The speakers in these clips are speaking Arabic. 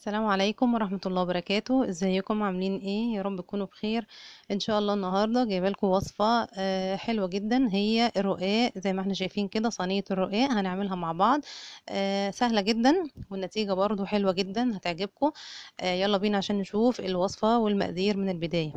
السلام عليكم ورحمة الله وبركاته ازيكم عاملين ايه يا رب تكونوا بخير ان شاء الله النهاردة لكم وصفة آه، حلوة جدا هي الرقاق زي ما احنا شايفين كده صينية الرقاق هنعملها مع بعض آه، سهلة جدا والنتيجة برضو حلوة جدا هتعجبكم آه، يلا بينا عشان نشوف الوصفة والمقادير من البداية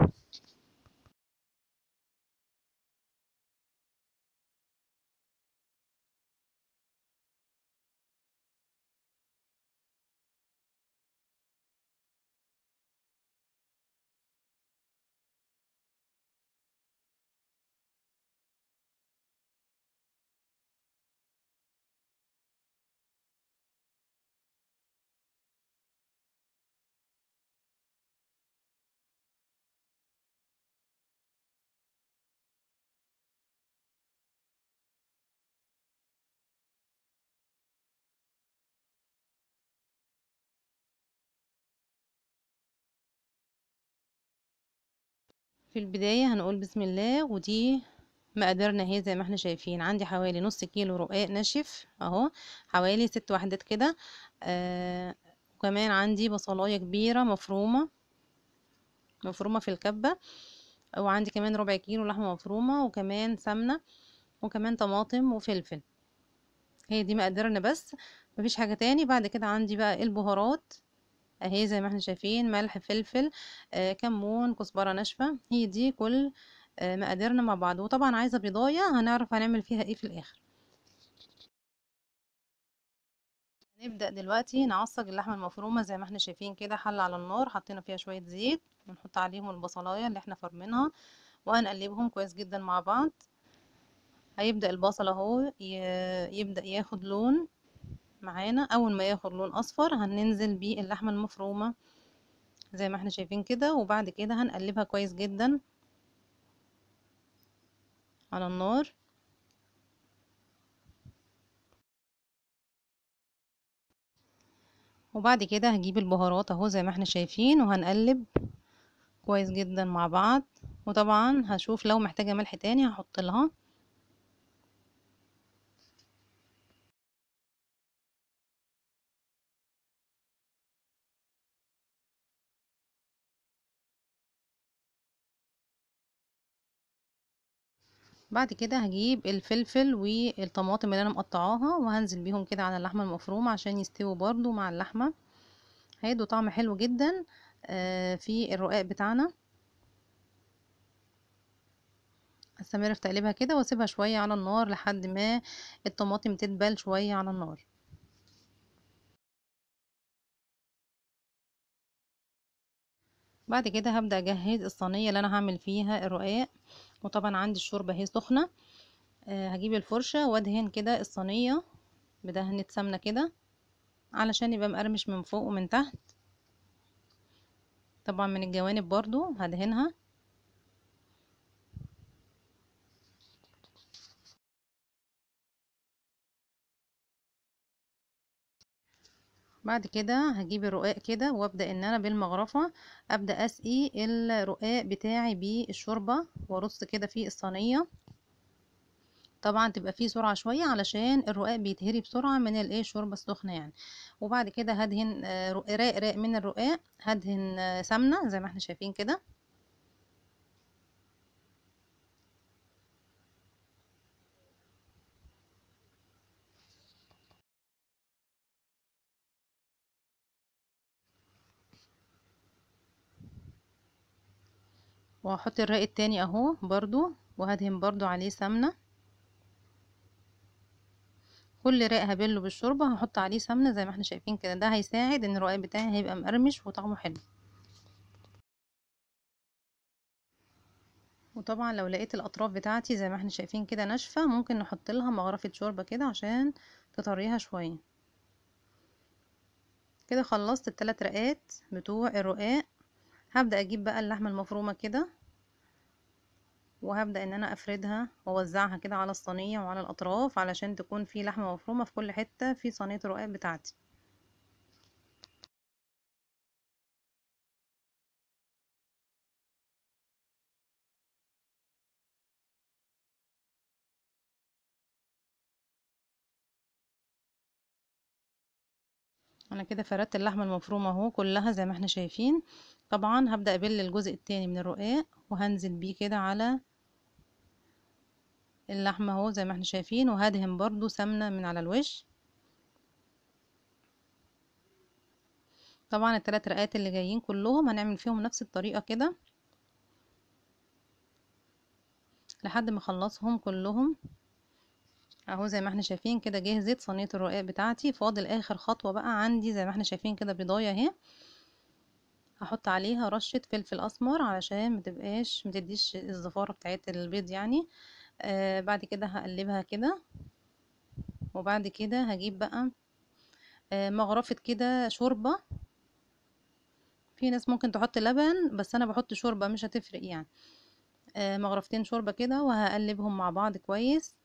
في البداية هنقول بسم الله ودي مقاديرنا اهي زي ما احنا شايفين عندي حوالي نص كيلو رقاق ناشف اهو حوالي ست وحدات كده آه وكمان عندي بصلايه كبيره مفرومه مفرومه في الكبه وعندي كمان ربع كيلو لحمه مفرومه وكمان سمنه وكمان طماطم وفلفل هي دي مقاديرنا بس مفيش حاجه تاني بعد كده عندي بقى البهارات اهي زي ما احنا شايفين ملح فلفل آه كمون كزبره ناشفه هي دي كل آه مقاديرنا مع بعض وطبعا عايزه بيضايه هنعرف هنعمل فيها ايه في الاخر نبدا دلوقتي نعصج اللحمه المفرومه زي ما احنا شايفين كده حله على النار حطينا فيها شويه زيت ونحط عليهم البصلايه اللي احنا فرمينها وهنقلبهم كويس جدا مع بعض هيبدا البصل اهو يبدا ياخد لون معانا اول ما ياخد لون اصفر هننزل باللحمه المفرومه زي ما احنا شايفين كده وبعد كده هنقلبها كويس جدا على النار وبعد كده هجيب البهارات اهو زي ما احنا شايفين وهنقلب كويس جدا مع بعض وطبعا هشوف لو محتاجه ملح تاني هحط لها بعد كده هجيب الفلفل والطماطم اللي انا مقطعاها وهنزل بيهم كده على اللحمه المفرومه عشان يستووا برضو مع اللحمه هيدوا طعم حلو جدا آه، في الرقاق بتاعنا استمر في تقليبها كده واسيبها شويه على النار لحد ما الطماطم تدبل شويه على النار بعد كده هبدا اجهز الصينيه اللي انا هعمل فيها الرقاق وطبعا عندي الشوربة اهي سخنة آه، هجيب الفرشة وادهن كده الصينية بدهنة سمنة كده علشان يبقى مقرمش من فوق ومن تحت طبعا من الجوانب برضو هدهنها بعد كده هجيب الرقاق كده وابدا ان انا بالمغرفه ابدا اسقي الرقاق بتاعي بالشوربه وارص كده في الصينيه طبعا تبقى فيه سرعه شويه علشان الرقاق بيتهري بسرعه من الايه الشوربه السخنه يعني وبعد كده هدهن آه، رق راق من الرقاق هدهن آه، سمنه زي ما احنا شايفين كده وهحط الرق التاني اهو برضو وهدهن برضو عليه سمنه كل رق هبله بالشوربه هحط عليه سمنه زي ما احنا شايفين كده ده هيساعد ان الرقاق بتاعي هيبقى مقرمش وطعمه حلو وطبعا لو لقيت الاطراف بتاعتي زي ما احنا شايفين كده ناشفه ممكن نحط لها مغرفه شوربه كده عشان تطريها شويه كده خلصت الثلاث رقات بتوع الرقاق هبدأ اجيب بقى اللحمة المفرومة كده وهبدأ ان انا افردها واوزعها كده على الصينية وعلى الاطراف علشان تكون في لحمة مفرومة في كل حتة في صينية الرقاق بتاعتي انا كده فردت اللحمه المفرومه اهو كلها زي ما احنا شايفين طبعا هبدا ابل الجزء التاني من الرقاق وهنزل بيه كده على اللحمه اهو زي ما احنا شايفين وهدهن برضو سمنه من على الوش طبعا الثلاث رقات اللي جايين كلهم هنعمل فيهم نفس الطريقه كده لحد ما اخلصهم كلهم اهو زي ما احنا شايفين كده جهزت صينيه الرقاق بتاعتي فاضل اخر خطوه بقى عندي زي ما احنا شايفين كده بيضايه اهي هحط عليها رشه فلفل اسمر علشان ما تبقاش ما تديش الزفاره بتاعه البيض يعني آه بعد كده هقلبها كده وبعد كده هجيب بقى آه مغرفه كده شوربه في ناس ممكن تحط لبن بس انا بحط شوربه مش هتفرق يعني آه مغرفتين شوربه كده وهقلبهم مع بعض كويس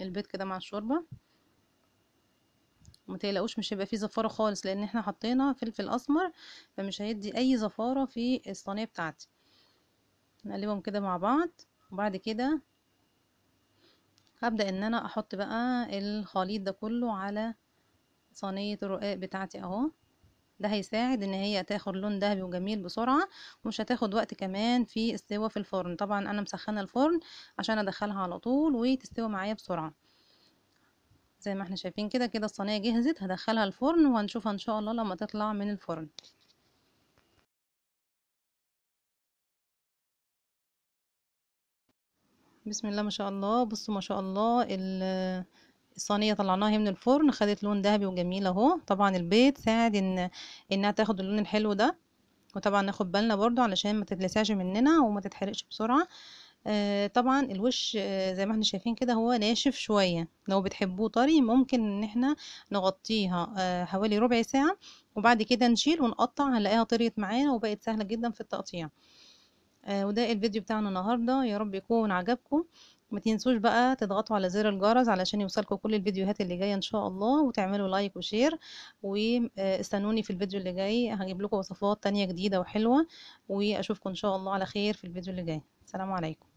البيض كده مع الشوربه متقلقوش تقلقوش مش هيبقى فيه زفاره خالص لان احنا حطينا فلفل اسمر فمش هيدي اي زفاره في الصينيه بتاعتي نقلبهم كده مع بعض وبعد كده هبدا ان انا احط بقى الخليط ده كله على صينيه الرقاق بتاعتي اهو ده هيساعد ان هي تاخد لون دهبي وجميل بسرعة ومش هتاخد وقت كمان في استوى في الفرن طبعا انا مسخنة الفرن عشان ادخلها على طول وتستوي معايا بسرعة زي ما احنا شايفين كده كده الصينية جهزت هدخلها الفرن وهنشوفها ان شاء الله لما تطلع من الفرن بسم الله ما شاء الله بصوا ما شاء الله الصينيه طلعناها من الفرن خدت لون ذهبي وجميل اهو طبعا البيض ساعد ان انها تاخد اللون الحلو ده وطبعا ناخد بالنا برضو علشان ما تتلسعش مننا وما تتحرقش بسرعه آه طبعا الوش آه، زي ما احنا شايفين كده هو ناشف شويه لو بتحبوه طري ممكن ان احنا نغطيها آه حوالي ربع ساعه وبعد كده نشيل ونقطع هنلاقيها طريت معانا وبقت سهله جدا في التقطيع آه، وده الفيديو بتاعنا النهارده يا رب يكون عجبكم ما تنسوش بقى تضغطوا على زر الجرس علشان يوصلكوا كل الفيديوهات اللي جايه ان شاء الله وتعملوا لايك وشير واستنوني آه، في الفيديو اللي جاي هجيب لكم وصفات تانية جديده وحلوه واشوفكم ان شاء الله على خير في الفيديو اللي جاي سلام عليكم